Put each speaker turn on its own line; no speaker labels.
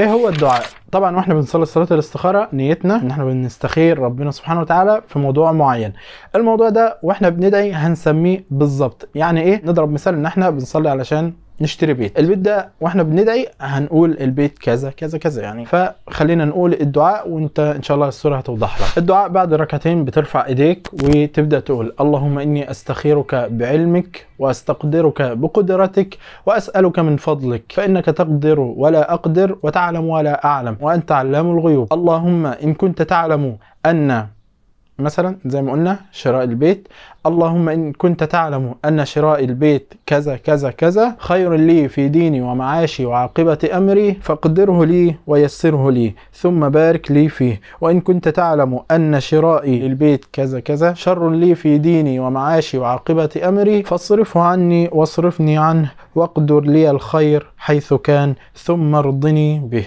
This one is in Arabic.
ايه هو الدعاء طبعا واحنا بنصلي صلاه الاستخاره نيتنا ان احنا بنستخير ربنا سبحانه وتعالى في موضوع معين الموضوع ده واحنا بندعي هنسميه بالظبط يعني ايه نضرب مثال ان احنا بنصلي علشان نشتري بيت البيت ده واحنا بندعي هنقول البيت كذا كذا كذا يعني فخلينا نقول الدعاء وانت ان شاء الله الصوره هتوضح لك الدعاء بعد ركعتين بترفع ايديك وتبدا تقول اللهم اني استخيرك بعلمك واستقدرك بقدرتك واسالك من فضلك فانك تقدر ولا اقدر وتعلم ولا اعلم وانت علام الغيوب اللهم ان كنت تعلم ان مثلا زي ما قلنا شراء البيت اللهم إن كنت تعلم أن شراء البيت كذا كذا كذا خير لي في ديني ومعاشي وعاقبة أمري فاقدره لي ويسره لي ثم بارك لي فيه وإن كنت تعلم أن شراء البيت كذا كذا شر لي في ديني ومعاشي وعاقبة أمري فاصرفه عني واصرفني عنه واقدر لي الخير حيث كان ثم ارضني به